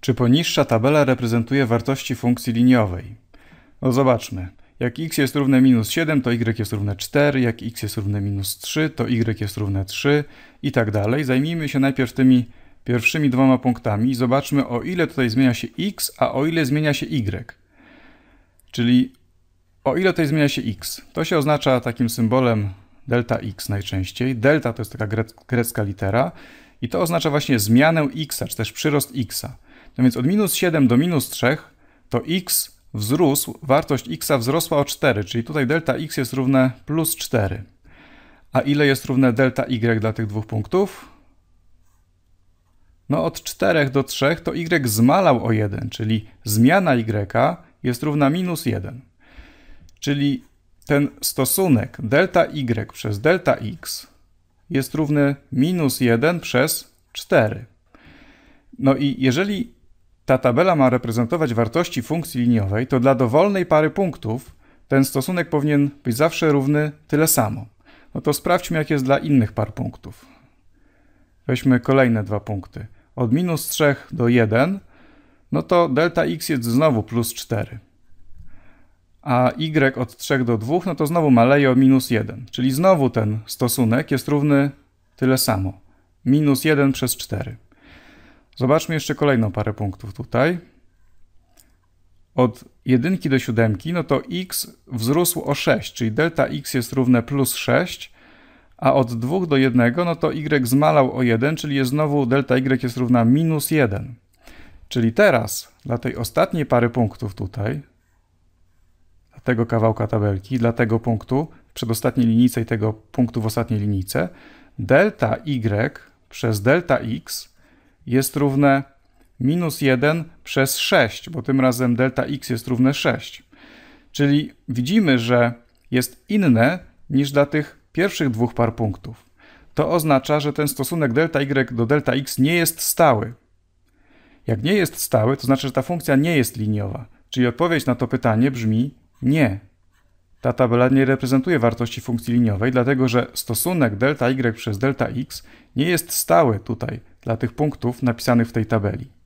Czy poniższa tabela reprezentuje wartości funkcji liniowej? No zobaczmy. Jak x jest równe minus 7, to y jest równe 4, jak x jest równe minus 3, to y jest równe 3 i tak dalej. Zajmijmy się najpierw tymi pierwszymi dwoma punktami i zobaczmy o ile tutaj zmienia się x, a o ile zmienia się y. Czyli o ile tutaj zmienia się x. To się oznacza takim symbolem delta x najczęściej. Delta to jest taka grecka litera i to oznacza właśnie zmianę x, czy też przyrost x. No więc od minus 7 do minus 3 to x wzrósł, wartość x wzrosła o 4, czyli tutaj delta x jest równe plus 4. A ile jest równe delta y dla tych dwóch punktów? No od 4 do 3 to y zmalał o 1, czyli zmiana y jest równa minus 1. Czyli ten stosunek delta y przez delta x jest równy minus 1 przez 4. No i jeżeli ta tabela ma reprezentować wartości funkcji liniowej, to dla dowolnej pary punktów ten stosunek powinien być zawsze równy tyle samo. No to sprawdźmy, jak jest dla innych par punktów. Weźmy kolejne dwa punkty. Od minus 3 do 1, no to delta x jest znowu plus 4 a y od 3 do 2, no to znowu maleje o minus 1, czyli znowu ten stosunek jest równy tyle samo. Minus 1 przez 4. Zobaczmy jeszcze kolejną parę punktów tutaj. Od 1 do 7, no to x wzrósł o 6, czyli delta x jest równe plus 6, a od 2 do 1, no to y zmalał o 1, czyli jest znowu delta y jest równa minus 1. Czyli teraz dla tej ostatniej pary punktów tutaj, tego kawałka tabelki dla tego punktu w przedostatniej linijce i tego punktu w ostatniej linijce, delta y przez delta x jest równe minus 1 przez 6, bo tym razem delta x jest równe 6. Czyli widzimy, że jest inne niż dla tych pierwszych dwóch par punktów. To oznacza, że ten stosunek delta y do delta x nie jest stały. Jak nie jest stały, to znaczy, że ta funkcja nie jest liniowa. Czyli odpowiedź na to pytanie brzmi nie. Ta tabela nie reprezentuje wartości funkcji liniowej, dlatego że stosunek delta y przez delta x nie jest stały tutaj dla tych punktów napisanych w tej tabeli.